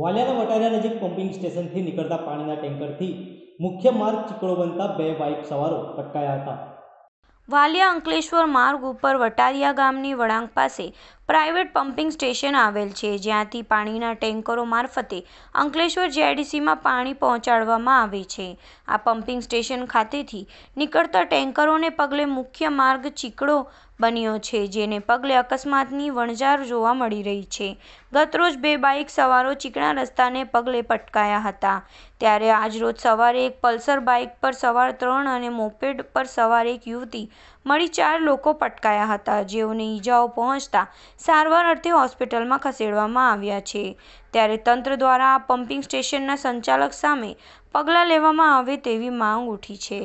વાલિયાના વટારિયા નજીક પમ્પિંગ સ્ટેશનથી નીકળતા પાણીના ટેન્કરથી મુખ્ય માર્ગ ચીકડો બનતા બે બાઇક સવારો પટકાયા હતા વાલિયા અંકલેશ્વર માર્ગ ઉપર વટારિયા ગામની વળાંક પાસે પ્રાઇવેટ પમ્પિંગ સ્ટેશન આવેલ છે જ્યાંથી પાણીના ટેન્કરો મારફતે અંકલેશ્વર જીઆઈડીસીમાં પાણી પહોંચાડવામાં આવે છે આ પમ્પિંગ સ્ટેશન ખાતેથી નીકળતા ટેન્કરોને પગલે મુખ્ય માર્ગ ચીકડો બન્યો છે જેને પગલે અકસ્માતની વણઝાર જોવા મળી રહી છે ગતરોજ બે બાઇક સવારો ચીકણા રસ્તાને પગલે પટકાયા હતા ત્યારે આજરોજ સવારે એક પલ્સર બાઇક પર સવાર ત્રણ અને મોપેડ પર સવાર એક યુવતી મળી ચાર લોકો પટકાયા હતા જેઓને ઈજાઓ પહોંચતા સારવાર અર્થે હોસ્પિટલમાં ખસેડવામાં આવ્યા છે ત્યારે તંત્ર દ્વારા આ પમ્પિંગ સ્ટેશનના સંચાલક સામે પગલાં લેવામાં આવે તેવી માંગ ઉઠી છે